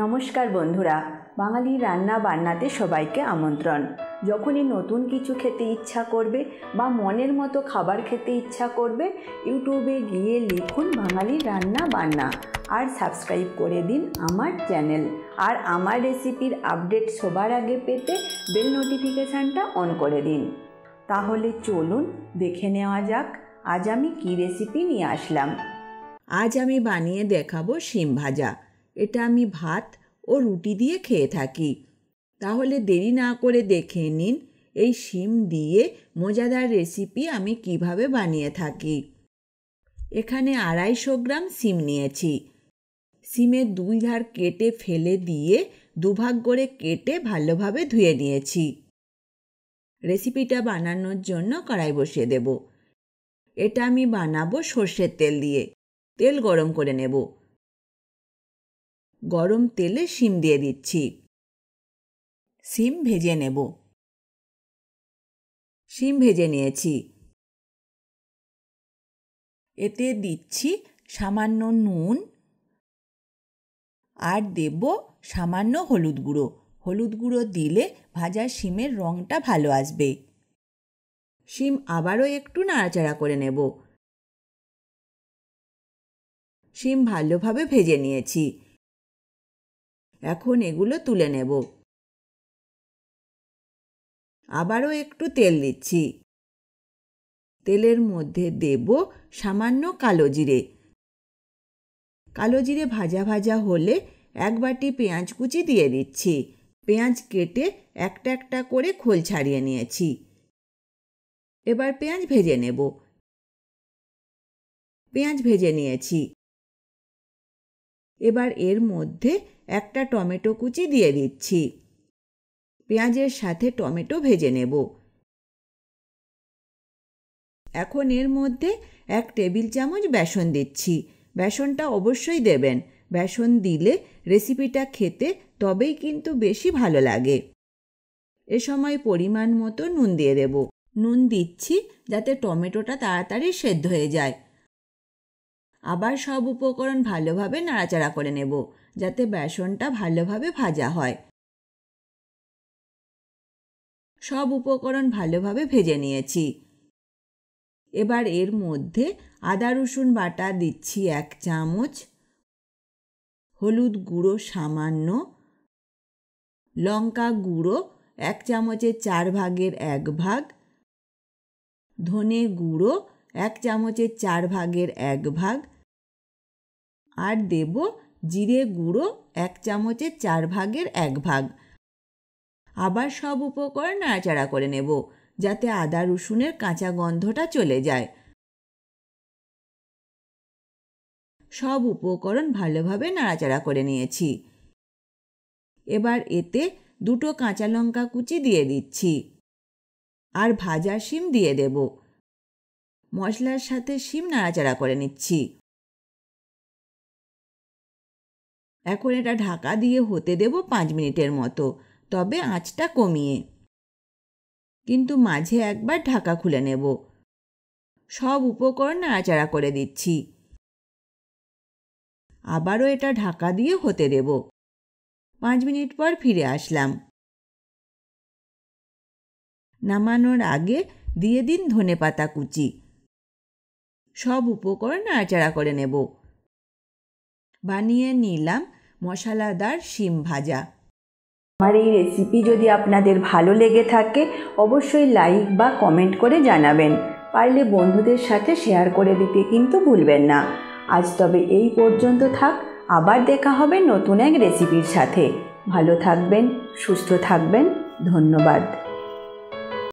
নমস্কার বন্ধুরা বাঙালির রান্না বান্নাতে সবাইকে আমন্ত্রণ যখনই নতুন কিছু খেতে ইচ্ছা করবে বা মনের মতো খাবার খেতে ইচ্ছা করবে ইউটিউবে গিয়ে লিখুন বাঙালির রান্না বান্না আর সাবস্ক্রাইব করে দিন আমার চ্যানেল আর আমার রেসিপির আপডেট সবার আগে পেতে বেল নোটিফিকেশানটা অন করে দিন তাহলে চলুন দেখে নেওয়া যাক আজ আমি কী রেসিপি নিয়ে আসলাম আজ আমি বানিয়ে দেখাবো শিম ভাজা এটা আমি ভাত ও রুটি দিয়ে খেয়ে থাকি তাহলে দেরি না করে দেখে নিন এই শিম দিয়ে মজাদার রেসিপি আমি কিভাবে বানিয়ে থাকি এখানে আড়াইশো গ্রাম সিম নিয়েছি সিমের দুই ধার কেটে ফেলে দিয়ে দুভাগ করে কেটে ভালোভাবে ধুয়ে নিয়েছি রেসিপিটা বানানোর জন্য কড়াই বসিয়ে দেব এটা আমি বানাবো সর্ষের তেল দিয়ে তেল গরম করে নেব গরম তেলে শিম দিয়ে দিচ্ছি শিম ভেজে নেব শিম ভেজে নিয়েছি এতে দিচ্ছি সামান্য নুন আর দেব সামান্য হলুদ গুঁড়ো হলুদ গুঁড়ো দিলে ভাজা শিমের রঙটা ভালো আসবে শিম আবারও একটু নাড়াচাড়া করে নেব শিম ভালোভাবে ভেজে নিয়েছি এখন এগুলো তুলে নেব আবারও একটু তেল দিচ্ছি তেলের মধ্যে দেব সামান্য কালো জিরে কালো জিরে ভাজা ভাজা হলে এক বাটি পেঁয়াজ কুচি দিয়ে দিচ্ছি পেঁয়াজ কেটে একটা একটা করে খোল ছাড়িয়ে নিয়েছি এবার পেঁয়াজ ভেজে নেব পেঁয়াজ ভেজে নিয়েছি এবার এর মধ্যে একটা টমেটো কুচি দিয়ে দিচ্ছি পেঁয়াজের সাথে টমেটো ভেজে নেব এখন এর মধ্যে এক টেবিল চামচ বেসন দিচ্ছি বেসনটা অবশ্যই দেবেন বেসন দিলে রেসিপিটা খেতে তবেই কিন্তু বেশি ভালো লাগে এ সময় পরিমাণ মতো নুন দিয়ে দেব নুন দিচ্ছি যাতে টমেটোটা তাড়াতাড়ি সেদ্ধ হয়ে যায় আবার সব উপকরণ ভালোভাবে নাড়াচাড়া করে নেব যাতে বেসনটা ভালোভাবে ভাজা হয় সব উপকরণ ভালোভাবে ভেজে নিয়েছি এবার এর মধ্যে আদা রসুন বাটা দিচ্ছি এক চামচ হলুদ গুঁড়ো সামান্য লঙ্কা গুঁড়ো এক চামচের চার ভাগের এক ভাগ ধনে গুঁড়ো এক চামচের চার ভাগের এক ভাগ আর দেব জিরে গুঁড়ো এক চামচের চার ভাগের এক ভাগ আবার সব উপকরণ নাড়াচাড়া করে নেব যাতে আদা রসুনের কাঁচা গন্ধটা চলে যায় সব উপকরণ ভালোভাবে নাড়াচাড়া করে নিয়েছি এবার এতে দুটো কাঁচা লঙ্কা কুচি দিয়ে দিচ্ছি আর ভাজা শিম দিয়ে দেব মশলার সাথে শিম নাড়াচাড়া করে নিচ্ছি এখন এটা ঢাকা দিয়ে হতে দেব পাঁচ মিনিটের মতো তবে আঁচটা কমিয়ে কিন্তু মাঝে একবার ঢাকা খুলে নেব সব উপকরণ নাড়াচাড়া করে দিচ্ছি আবারও এটা ঢাকা দিয়ে হতে দেব পাঁচ মিনিট পর ফিরে আসলাম নামানোর আগে দিয়ে দিন ধনে পাতা কুচি সব উপকরণ নাড়াচাড়া করে নেব বানিয়ে নিলাম মশলাদার শিম ভাজা আমার এই রেসিপি যদি আপনাদের ভালো লেগে থাকে অবশ্যই লাইক বা কমেন্ট করে জানাবেন পারলে বন্ধুদের সাথে শেয়ার করে দিতে কিন্তু ভুলবেন না আজ তবে এই পর্যন্ত থাক আবার দেখা হবে নতুন এক রেসিপির সাথে ভালো থাকবেন সুস্থ থাকবেন ধন্যবাদ